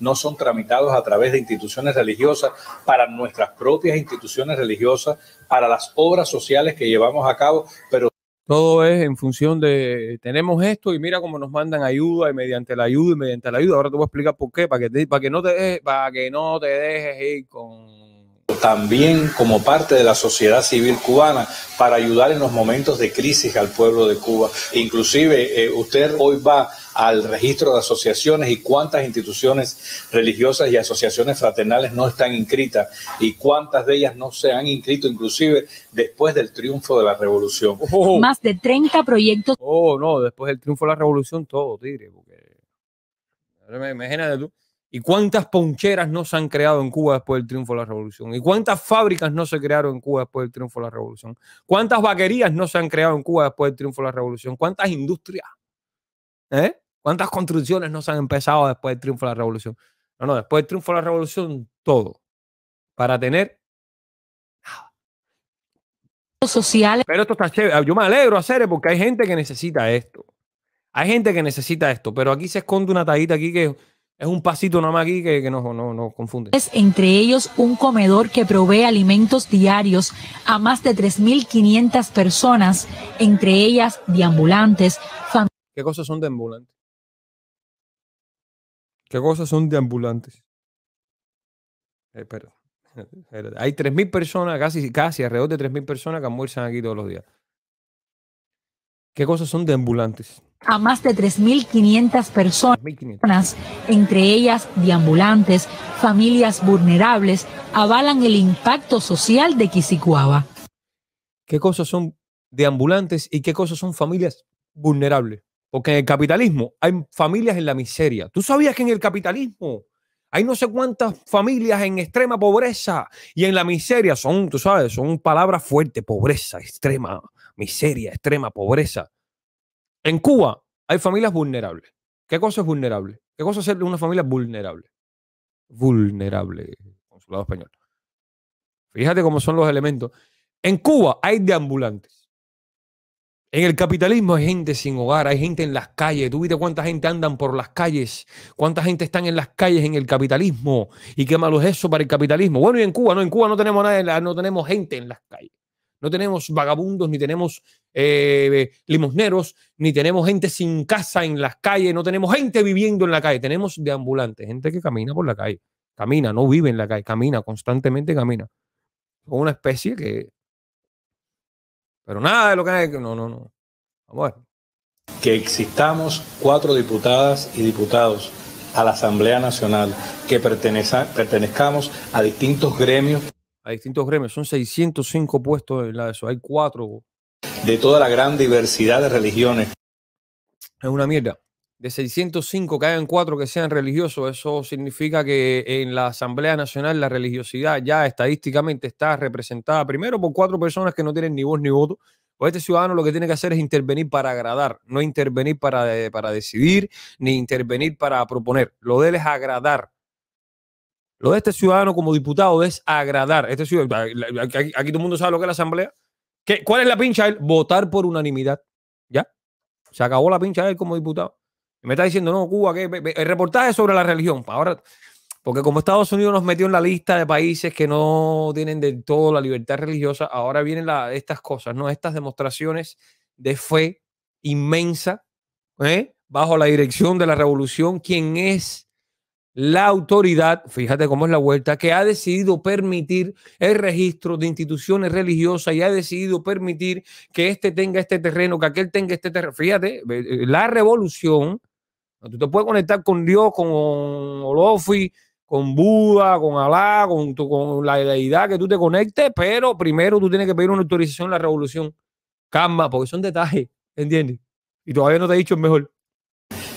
no son tramitados a través de instituciones religiosas, para nuestras propias instituciones religiosas, para las obras sociales que llevamos a cabo, pero... Todo es en función de, tenemos esto y mira cómo nos mandan ayuda y mediante la ayuda y mediante la ayuda. Ahora te voy a explicar por qué, para que, te, para que, no, te, para que no te dejes ir con también como parte de la sociedad civil cubana para ayudar en los momentos de crisis al pueblo de Cuba. Inclusive eh, usted hoy va al registro de asociaciones y cuántas instituciones religiosas y asociaciones fraternales no están inscritas y cuántas de ellas no se han inscrito inclusive después del triunfo de la revolución. Oh. Más de 30 proyectos. Oh, no, después del triunfo de la revolución todo, tigre, porque imagínate tú ¿Y cuántas poncheras no se han creado en Cuba después del triunfo de la revolución? ¿Y cuántas fábricas no se crearon en Cuba después del triunfo de la revolución? ¿Cuántas vaquerías no se han creado en Cuba después del triunfo de la revolución? ¿Cuántas industrias? ¿Eh? ¿Cuántas construcciones no se han empezado después del triunfo de la revolución? No, no, después del triunfo de la revolución, todo. Para tener Sociales. Pero esto está chévere. Ah, yo me alegro, hacer porque hay gente que necesita esto. Hay gente que necesita esto, pero aquí se esconde una tallita aquí que es un pasito nada más aquí que, que no, no, no, confunde. Es entre ellos un comedor que provee alimentos diarios a más de 3.500 personas, entre ellas deambulantes. ¿Qué cosas son deambulantes? ¿Qué cosas son deambulantes? ambulantes? Eh, hay 3.000 personas, casi, casi alrededor de 3.000 personas que almuerzan aquí todos los días. ¿Qué cosas son deambulantes? a más de 3.500 personas, entre ellas deambulantes, familias vulnerables, avalan el impacto social de Quisicuaba. ¿Qué cosas son deambulantes y qué cosas son familias vulnerables? Porque en el capitalismo hay familias en la miseria. ¿Tú sabías que en el capitalismo hay no sé cuántas familias en extrema pobreza y en la miseria? Son, tú sabes, son palabras fuertes, pobreza extrema, miseria extrema, pobreza. En Cuba hay familias vulnerables. ¿Qué cosa es vulnerable? ¿Qué cosa es ser una familia vulnerable? Vulnerable, consulado español. Fíjate cómo son los elementos. En Cuba hay deambulantes. En el capitalismo hay gente sin hogar, hay gente en las calles. Tú viste cuánta gente andan por las calles, cuánta gente están en las calles en el capitalismo y qué malo es eso para el capitalismo. Bueno, y en Cuba, no, en Cuba no tenemos nada, no tenemos gente en las calles. No tenemos vagabundos, ni tenemos eh, limosneros, ni tenemos gente sin casa en las calles, no tenemos gente viviendo en la calle, tenemos deambulantes, gente que camina por la calle, camina, no vive en la calle, camina, constantemente camina. Con una especie que... Pero nada de lo que hay, no, no, no. Vamos a ver. Que existamos cuatro diputadas y diputados a la Asamblea Nacional, que pertenezcamos a distintos gremios a distintos gremios. Son 605 puestos en la eso. Hay cuatro. De toda la gran diversidad de religiones. Es una mierda. De 605 que hayan cuatro que sean religiosos, eso significa que en la Asamblea Nacional la religiosidad ya estadísticamente está representada primero por cuatro personas que no tienen ni voz ni voto. O pues este ciudadano lo que tiene que hacer es intervenir para agradar, no intervenir para, eh, para decidir, ni intervenir para proponer. Lo de él es agradar lo de este ciudadano como diputado es agradar. Este ciudadano, aquí, todo el mundo sabe lo que es la asamblea. ¿Qué, ¿Cuál es la pincha él? Votar por unanimidad. ¿Ya? Se acabó la pincha él como diputado. me está diciendo, no, Cuba, que el reportaje sobre la religión. Ahora, porque como Estados Unidos nos metió en la lista de países que no tienen del todo la libertad religiosa, ahora vienen estas cosas, ¿no? Estas demostraciones de fe inmensa, ¿eh? bajo la dirección de la revolución, ¿Quién es la autoridad, fíjate cómo es la vuelta, que ha decidido permitir el registro de instituciones religiosas y ha decidido permitir que este tenga este terreno, que aquel tenga este terreno. Fíjate, eh, la revolución, tú te puedes conectar con Dios, con Olofi, con Buda, con Alá, con, la deidad que tú te conectes, pero primero tú tienes que pedir una autorización a la revolución. Calma, porque son detalles, ¿entiendes? Y todavía no te he dicho el mejor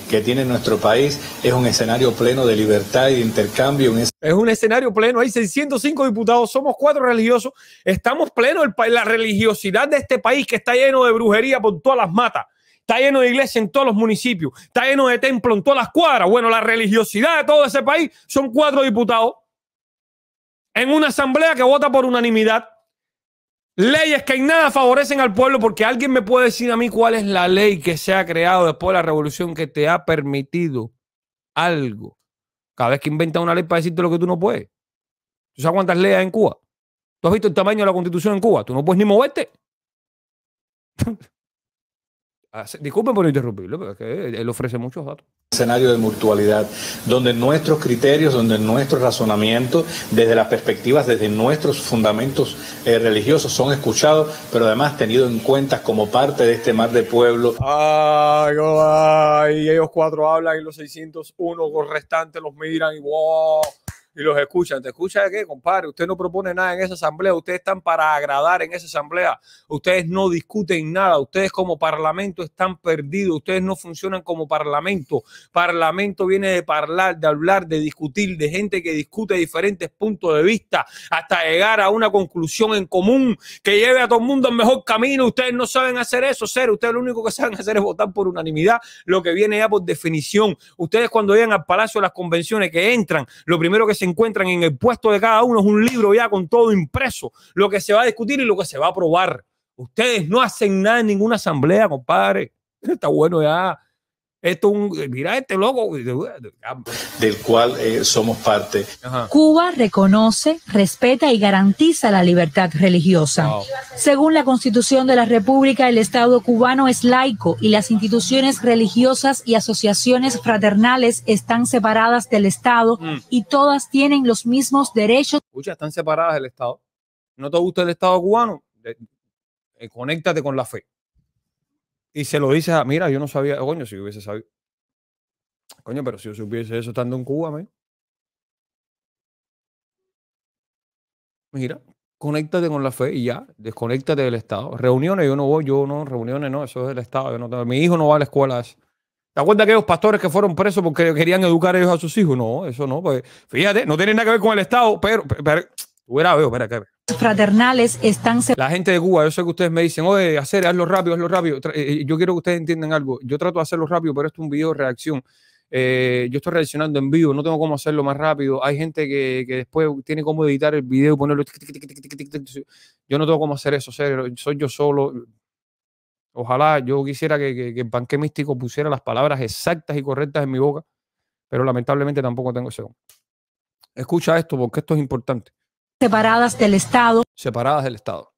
que tiene nuestro país es un escenario pleno de libertad y de intercambio. Es un escenario pleno, hay 605 diputados, somos cuatro religiosos, estamos plenos la religiosidad de este país que está lleno de brujería por todas las matas. Está lleno de iglesias en todos los municipios, está lleno de templos en todas las cuadras. Bueno, la religiosidad de todo ese país son cuatro diputados en una asamblea que vota por unanimidad. Leyes que en nada favorecen al pueblo, porque alguien me puede decir a mí cuál es la ley que se ha creado después de la revolución que te ha permitido algo. Cada vez que inventa una ley para decirte lo que tú no puedes. ¿Tú sabes cuántas leyes hay en Cuba? ¿Tú has visto el tamaño de la constitución en Cuba? Tú no puedes ni moverte. Disculpen por interrumpirlo, pero él ofrece muchos datos. Escenario de mutualidad, donde nuestros criterios, donde nuestro razonamiento desde las perspectivas, desde nuestros fundamentos eh, religiosos son escuchados, pero además tenidos en cuenta como parte de este mar de pueblo. Ay, oh, y ellos cuatro hablan y los 601 restantes los miran y wow y los escuchan. ¿Te escucha de qué, compadre? Usted no propone nada en esa asamblea, ustedes están para agradar en esa asamblea, ustedes no discuten nada, ustedes como parlamento están perdidos, ustedes no funcionan como parlamento. Parlamento viene de hablar, de hablar, de discutir, de gente que discute diferentes puntos de vista hasta llegar a una conclusión en común que lleve a todo el mundo al mejor camino. Ustedes no saben hacer eso, ser, ustedes lo único que saben hacer es votar por unanimidad, lo que viene ya por definición. Ustedes cuando llegan al Palacio de las Convenciones que entran, lo primero que se encuentran en el puesto de cada uno es un libro ya con todo impreso, lo que se va a discutir y lo que se va a aprobar. Ustedes no hacen nada en ninguna asamblea, compadre. Está bueno ya. Esto un, mira este loco. Del cual eh, somos parte. Cuba reconoce, respeta y garantiza la libertad religiosa. Según la Constitución de la República, el Estado cubano es laico y las instituciones religiosas y asociaciones fraternales están separadas del Estado mm. y todas tienen los mismos derechos. Escucha, están separadas del Estado. ¿No te gusta el Estado cubano? Eh, conéctate con la fe. Y se lo dices, mira, yo no sabía, coño, si hubiese sabido. Coño, pero si yo supiese eso estando en Cuba, me Mira, conéctate con la fe y ya, desconéctate del Estado. Reuniones yo no voy, yo no, reuniones no, eso es del Estado. mi hijo no va a la escuela ¿Te acuerdas de aquellos pastores que fueron presos porque querían educar ellos a sus hijos? No, eso no, pues fíjate, no tiene nada que ver con el Estado, pero Fraternales están. La gente de Cuba, yo sé que ustedes me dicen, oye, hacer, hazlo rápido, hazlo rápido. Eh, eh, yo quiero que ustedes entiendan algo. Yo trato de hacerlo rápido, pero esto es un video de reacción. Eh, yo estoy reaccionando en vivo, no tengo cómo hacerlo más rápido. Hay gente que, después tiene cómo editar el video y ponerlo. yo no tengo cómo hacer eso, soy yo solo. Ojalá yo quisiera que, que, el Banque Místico pusiera las palabras exactas y correctas en mi boca, pero lamentablemente tampoco tengo ese. Escucha esto porque esto es importante separadas del Estado. Separadas del Estado.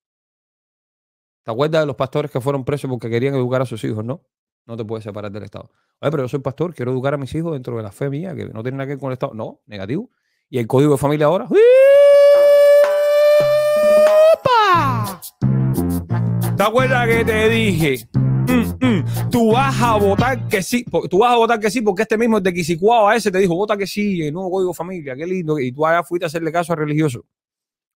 ¿Te acuerdas de los pastores que fueron presos porque querían educar a sus hijos, no? No te puedes separar del Estado. Oye, pero yo soy pastor, quiero educar a mis hijos dentro de la fe mía, que no tiene nada que ver con el Estado. No, negativo. ¿Y el código de familia ahora? ¿Te acuerdas que te dije? Mm, mm, tú vas a votar que sí, tú vas a votar que sí, porque este mismo es de Quisicuao a ese te dijo, vota que sí, el eh, nuevo código de familia, qué lindo. Y tú allá fuiste a hacerle caso al religioso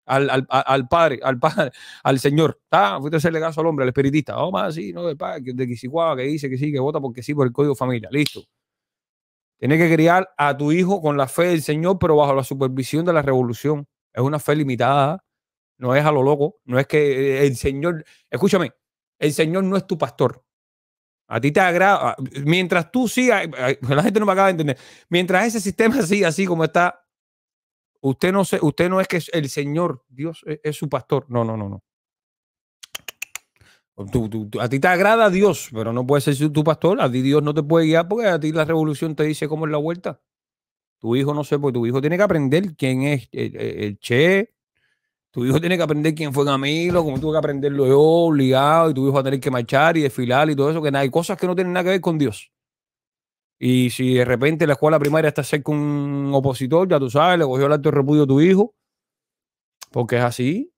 al, padre, al padre, al señor. ¿Está? Fuiste a hacerle caso al hombre, al espiritista. Oh, más así, ¿no? De, padre, de que dice que sí, que vota porque sí, por el código familia. Listo. Tienes que criar a tu hijo con la fe del Señor, pero bajo la supervisión de la revolución. Es una fe limitada, no es a lo loco, no es que eh, el Señor, escúchame, el Señor no es tu pastor. A ti te agrada, mientras tú sigas, la gente no me acaba de entender, mientras ese sistema siga así como está, Usted no, es que el Señor, Dios es, su pastor. No, no, no, no. a ti te agrada Dios, pero no puede ser tu pastor. A ti Dios no te puede guiar porque a ti la revolución te dice cómo es la vuelta. Tu hijo no sé, porque tu hijo tiene que aprender quién es el, Che. Tu hijo tiene que aprender quién fue Camilo, cómo tuvo que aprenderlo yo, obligado, y tu hijo va a tener que marchar y desfilar y todo eso, que Hay cosas que no tienen nada que ver con Dios. Y si de repente la escuela primaria está cerca un opositor, ya tú sabes, le cogió el alto repudio a tu hijo, porque es así.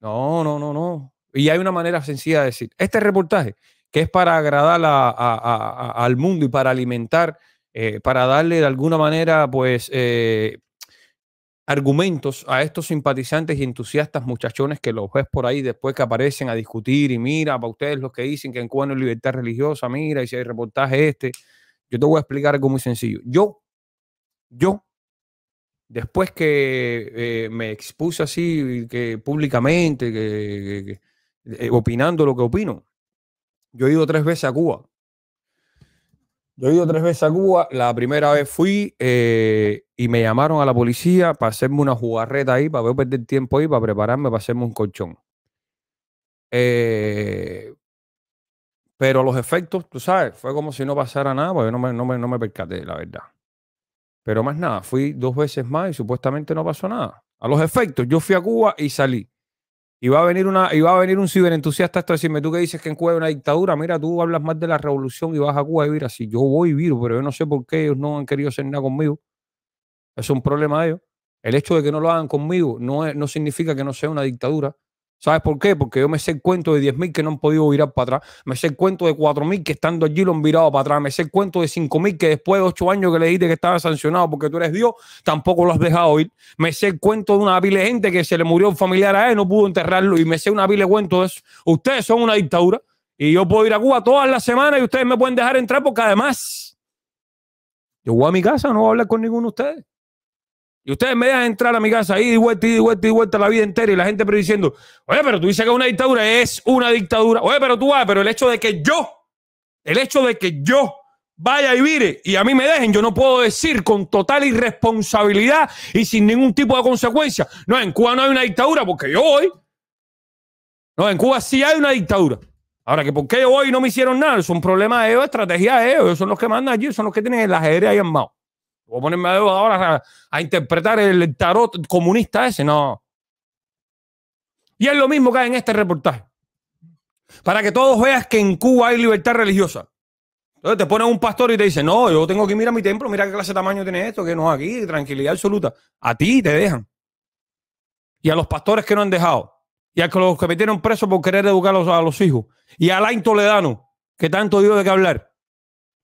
No, no, no, no. Y hay una manera sencilla de decir, este reportaje, que es para agradar al mundo y para alimentar, eh, para darle de alguna manera, pues, eh, argumentos a estos simpatizantes y entusiastas muchachones que los ves por ahí después que aparecen a discutir y mira, para ustedes los que dicen que en Cuba no hay libertad religiosa, mira, y si hay reportaje este, yo te voy a explicar algo muy sencillo. Yo, yo, después que eh, me expuse así, que públicamente, eh, opinando lo que opino, yo he ido tres veces a Cuba yo he ido tres veces a Cuba. La primera vez fui eh, y me llamaron a la policía para hacerme una jugarreta ahí, para perder tiempo ahí, para prepararme, para hacerme un colchón. Eh, pero los efectos, tú sabes, fue como si no pasara nada, porque no no, me, no me percaté, la verdad. Pero más nada, fui dos veces más y supuestamente no pasó nada. A los efectos, yo fui a Cuba y salí. Y va a venir, una, y va a venir un ciberentusiasta a decirme, tú que dices que en Cuba hay una dictadura, mira, tú hablas más de la revolución y vas a Cuba y mira, así yo voy y viro, pero yo no sé por qué ellos no han querido hacer nada conmigo. Es un problema de ellos. El hecho de que no lo hagan conmigo no, no significa que no sea una dictadura. ¿Sabes por qué? Porque yo me sé el cuento de 10.000 que no han podido virar para atrás, me sé cuento de 4.000 que estando allí lo han virado para atrás, me sé el cuento de 5.000 que después de 8 años que le dije que estaba sancionado porque tú eres Dios, tampoco lo has dejado ir, me sé el cuento de una de gente que se le murió un familiar a él, no pudo enterrarlo y me sé una de cuento de eso. Ustedes son una dictadura y yo puedo ir a Cuba todas las semanas y ustedes me pueden dejar entrar porque además yo voy a mi casa, no voy a hablar con ninguno de ustedes. Y ustedes me dejan entrar a mi casa ahí, y vuelta, y vuelta, y vuelta la vida entera. Y la gente prediciendo, oye, pero tú dices que una dictadura, es una dictadura. Oye, pero tú vas, pero el hecho de que yo, el hecho de que yo vaya y vire y a mí me dejen, yo no puedo decir con total irresponsabilidad y sin ningún tipo de consecuencia. No, en Cuba no hay una dictadura porque yo voy. No, en Cuba sí hay una dictadura. Ahora, que por qué yo voy y no me hicieron nada, es un problema de ellos, estrategia de ellos. Ellos son los que mandan allí, son los que tienen el ajedrez ahí armado voy a ponerme ahora a, interpretar el tarot comunista ese, no. Y es lo mismo que hay en este reportaje. Para que todos veas que en Cuba hay libertad religiosa. Entonces te ponen un pastor y te dicen, no, yo tengo que ir a mi templo, mira qué clase de tamaño tiene esto, que no es aquí, tranquilidad absoluta. A ti te dejan. Y a los pastores que no han dejado. Y a los que metieron presos por querer educar a los, hijos. Y a Alain Toledano, que tanto dio de qué hablar.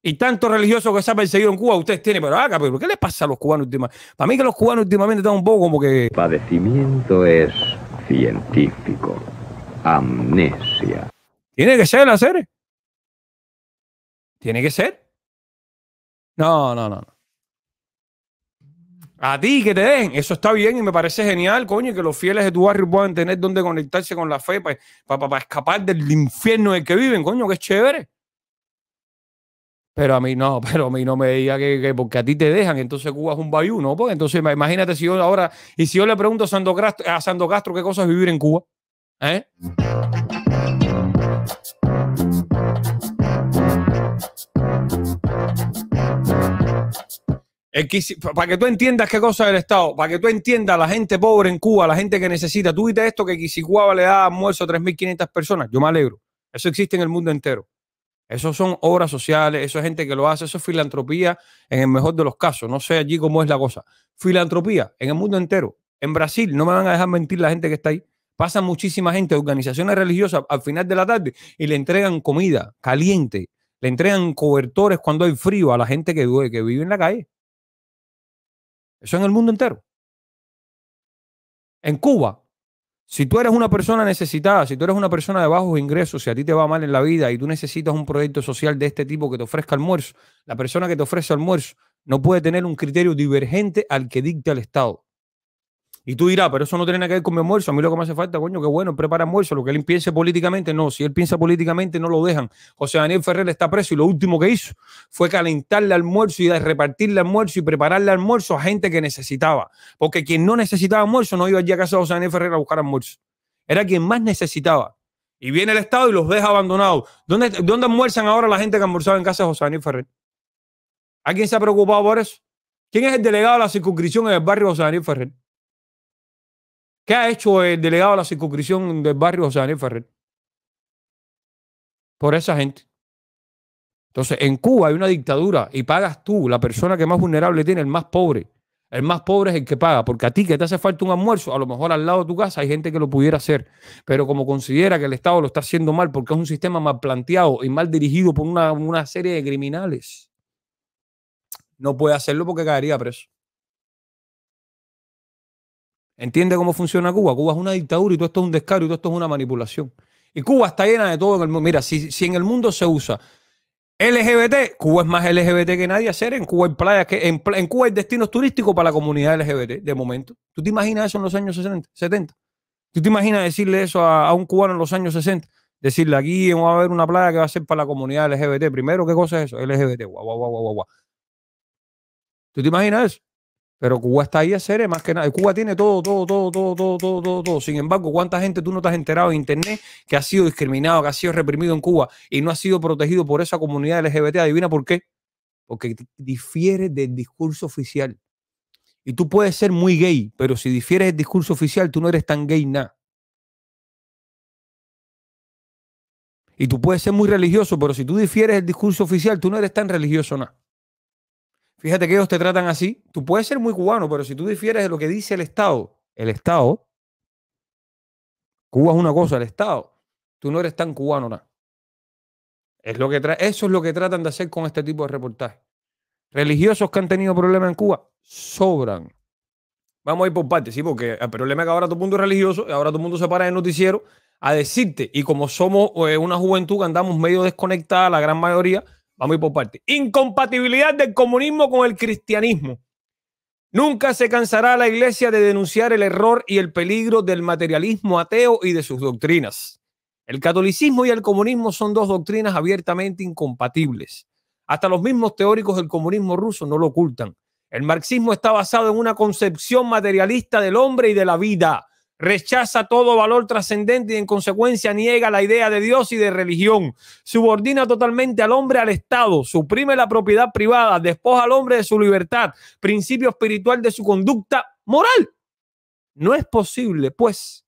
Y tantos religiosos que se han perseguido en Cuba, ustedes tienen, pero acá, pero ¿qué les pasa a los cubanos últimamente? Para mí que los cubanos últimamente están un poco como que... padecimiento es científico, amnesia. Tiene que ser, la serie. Tiene que ser. No, no, no. A ti que te den, eso está bien y me parece genial, coño, que los fieles de tu barrio puedan tener donde conectarse con la fe pues, para escapar del infierno en el que viven, coño, que es chévere. Pero a mí no, pero a mí no me diga que, porque a ti te dejan, entonces Cuba es un bayú, ¿no? Pues entonces imagínate si yo ahora, y si yo le pregunto a Sando Castro, a qué cosa es vivir en Cuba, ¿eh? Para que tú entiendas qué cosa es el Estado, para que tú entiendas la gente pobre en Cuba, la gente que necesita. Tú viste esto que Quisicuaba le da almuerzo a 3.500 personas. Yo me alegro. Eso existe en el mundo entero. Eso son obras sociales, eso es gente que lo hace, eso es filantropía en el mejor de los casos. No sé allí cómo es la cosa. Filantropía en el mundo entero. En Brasil, no me van a dejar mentir la gente que está ahí. Pasa muchísima gente, organizaciones religiosas al final de la tarde y le entregan comida caliente, le entregan cobertores cuando hay frío a la gente que que vive en la calle. Eso en el mundo entero. En Cuba, si tú eres una persona necesitada, si tú eres una persona de bajos ingresos, si a ti te va mal en la vida y tú necesitas un proyecto social de este tipo que te ofrezca almuerzo, la persona que te ofrece almuerzo no puede tener un criterio divergente al que dicta el Estado. Y tú dirás, pero eso no tiene nada que ver con mi almuerzo. A mí lo que me hace falta, coño, que bueno, prepara almuerzo. Lo que él piense políticamente, no. Si él piensa políticamente, no lo dejan. José Daniel Ferrer está preso y lo último que hizo fue calentarle almuerzo y repartirle almuerzo y prepararle almuerzo a gente que necesitaba. Porque quien no necesitaba almuerzo no iba allí a casa de José Daniel Ferrer a buscar almuerzo. Era quien más necesitaba. Y viene el Estado y los deja abandonados. ¿Dónde, dónde almuerzan ahora la gente que almorzaba en casa de José Daniel Ferrer? ¿A quién se ha preocupado por eso? ¿Quién es el delegado de la circunscripción en el barrio José Daniel Ferrer? ¿Qué ha hecho el delegado de la circunscripción del barrio José Daniel Ferrer? Por esa gente. Entonces, en Cuba hay una dictadura y pagas tú, la persona que más vulnerable tiene, el más pobre. El más pobre es el que paga, porque a ti que te hace falta un almuerzo, a lo mejor al lado de tu casa hay gente que lo pudiera hacer, pero como considera que el Estado lo está haciendo mal porque es un sistema mal planteado y mal dirigido por una, una serie de criminales, no puede hacerlo porque caería preso entiende cómo funciona Cuba. Cuba es una dictadura y todo esto es un descaro y todo esto es una manipulación. Y Cuba está llena de todo en el mundo. Mira, si, si en el mundo se usa LGBT, Cuba es más LGBT que nadie hacer. En Cuba hay playas que. En, Cuba hay destinos turísticos para la comunidad LGBT, de momento. ¿Tú te imaginas eso en los años 60, 70? ¿Tú te imaginas decirle eso a, un cubano en los años 60? Decirle aquí va a haber una playa que va a ser para la comunidad LGBT. Primero, ¿qué cosa es eso? LGBT, guau, guau, guau, guau. ¿Tú te imaginas eso? Pero Cuba está ahí a ser, más que nada. Cuba tiene todo, todo, todo, todo, todo, todo, todo, Sin embargo, ¿cuánta gente tú no te has enterado en internet que ha sido discriminado, que ha sido reprimido en Cuba y no ha sido protegido por esa comunidad LGBT? Adivina por qué. Porque difiere del discurso oficial. Y tú puedes ser muy gay, pero si difieres el discurso oficial, tú no eres tan gay nada. Y tú puedes ser muy religioso, pero si tú difieres el discurso oficial, tú no eres tan religioso nada. Fíjate que ellos te tratan así. Tú puedes ser muy cubano, pero si tú difieres de lo que dice el Estado, el Estado, Cuba es una cosa, el Estado, tú no eres tan cubano nada. Es lo que eso es lo que tratan de hacer con este tipo de reportajes. Religiosos que han tenido problemas en Cuba sobran. Vamos a ir por partes, sí, porque el problema es que ahora todo mundo es religioso y ahora tu mundo se para en el noticiero a decirte. Y como somos eh, una juventud que andamos medio desconectada, la gran mayoría, Vamos a ir por parte. Incompatibilidad del comunismo con el cristianismo. Nunca se cansará la iglesia de denunciar el error y el peligro del materialismo ateo y de sus doctrinas. El catolicismo y el comunismo son dos doctrinas abiertamente incompatibles. Hasta los mismos teóricos del comunismo ruso no lo ocultan. El marxismo está basado en una concepción materialista del hombre y de la vida rechaza todo valor trascendente y en consecuencia niega la idea de Dios y de religión. Subordina totalmente al hombre al Estado, suprime la propiedad privada, despoja al hombre de su libertad, principio espiritual de su conducta moral. No es posible, pues,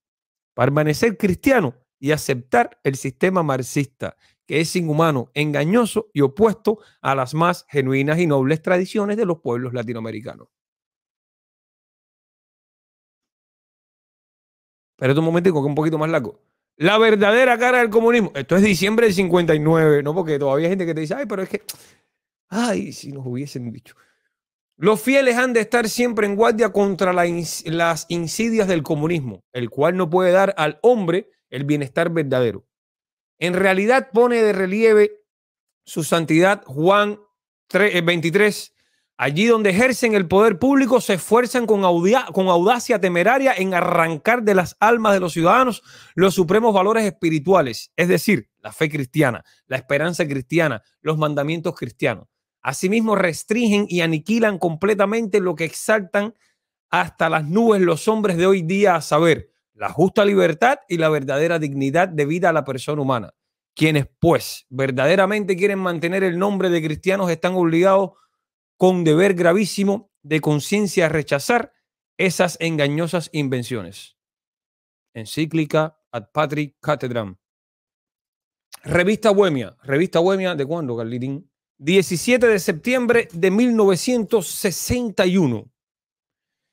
permanecer cristiano y aceptar el sistema marxista, que es inhumano, engañoso y opuesto a las más genuinas y nobles tradiciones de los pueblos latinoamericanos. Espérate un momento que es un poquito más largo. La verdadera cara del comunismo. Esto es diciembre del 59, ¿no? Porque todavía hay gente que te dice, ay, pero es que. Ay, si nos hubiesen dicho. Los fieles han de estar siempre en guardia contra las insidias del comunismo, el cual no puede dar al hombre el bienestar verdadero. En realidad pone de relieve su santidad Juan 23, Allí donde ejercen el poder público se esfuerzan con, audacia temeraria en arrancar de las almas de los ciudadanos los supremos valores espirituales, es decir, la fe cristiana, la esperanza cristiana, los mandamientos cristianos. Asimismo, restringen y aniquilan completamente lo que exaltan hasta las nubes los hombres de hoy día, a saber, la justa libertad y la verdadera dignidad de vida a la persona humana. Quienes, pues, verdaderamente quieren mantener el nombre de cristianos están obligados con deber gravísimo de conciencia rechazar esas engañosas invenciones. Encíclica Ad Patri Catedram. Revista Bohemia. Revista Bohemia, ¿de cuándo, Carlitín? 17 de septiembre de 1961.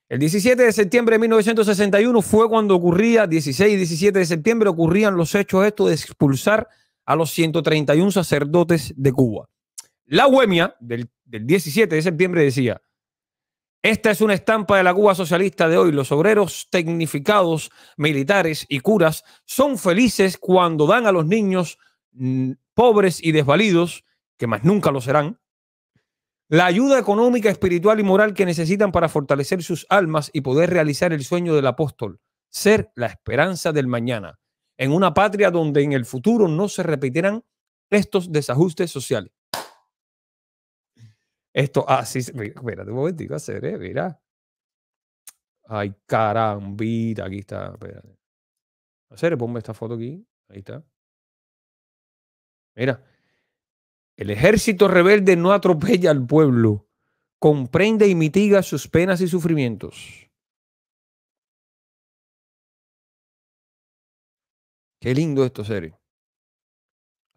El 17 de septiembre de 1961 fue cuando ocurría, 16 y 17 de septiembre ocurrían los hechos estos de expulsar a los 131 sacerdotes de Cuba. La Bohemia, del del 17 de septiembre decía, esta es una estampa de la Cuba socialista de hoy. Los obreros tecnificados, militares y curas son felices cuando dan a los niños mm, pobres y desvalidos, que más nunca lo serán, la ayuda económica, espiritual y moral que necesitan para fortalecer sus almas y poder realizar el sueño del apóstol, ser la esperanza del mañana, en una patria donde en el futuro no se repetirán estos desajustes sociales. Esto, así, ah, sí, espérate un momentico, hacer, mira. Ay, carambita, aquí está, espérate. Hacer, ponme esta foto aquí, ahí está. Mira, el ejército rebelde no atropella al pueblo, comprende y mitiga sus penas y sufrimientos. Qué lindo esto, serio.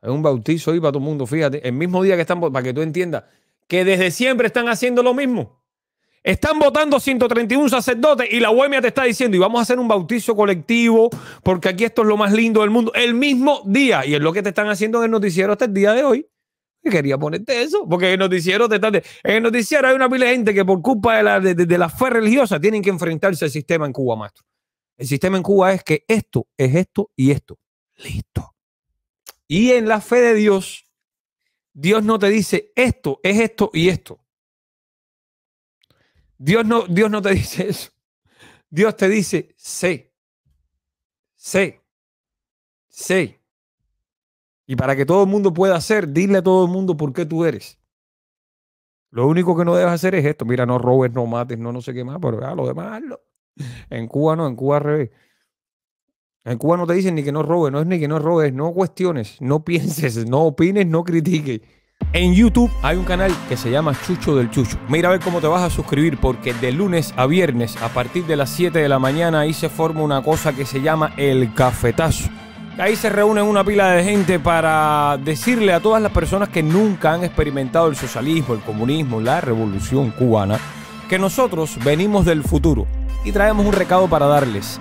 Es un bautizo ahí para todo el mundo, fíjate. El mismo día que están, para que tú entiendas, que desde siempre están haciendo lo mismo. Están votando 131 sacerdotes y la UEMIA te está diciendo, y vamos a hacer un bautizo colectivo, porque aquí esto es lo más lindo del mundo, el mismo día. Y es lo que te están haciendo en el noticiero hasta el día de hoy. quería ponerte eso, porque en el noticiero te están... En el noticiero hay una pila de gente que por culpa de la, de la fe religiosa tienen que enfrentarse al sistema en Cuba, maestro. El sistema en Cuba es que esto es esto y esto. Listo. Y en la fe de Dios, Dios no te dice esto, es esto y esto. Dios no, Dios no te dice eso. Dios te dice, sé, sé, sé. Y para que todo el mundo pueda hacer, dile a todo el mundo por qué tú eres. Lo único que no debes hacer es esto. Mira, no robes, no mates, no no sé qué más, pero a ah, lo demás hazlo. En Cuba no, en Cuba al revés. En Cuba no te dicen ni que no robes, no es ni que no robes, no cuestiones, no pienses, no opines, no critiques. En YouTube hay un canal que se llama Chucho del Chucho. Mira a ver cómo te vas a suscribir porque de lunes a viernes a partir de las 7 de la mañana ahí se forma una cosa que se llama el cafetazo. Ahí se reúne una pila de gente para decirle a todas las personas que nunca han experimentado el socialismo, el comunismo, la revolución cubana, que nosotros venimos del futuro y traemos un recado para darles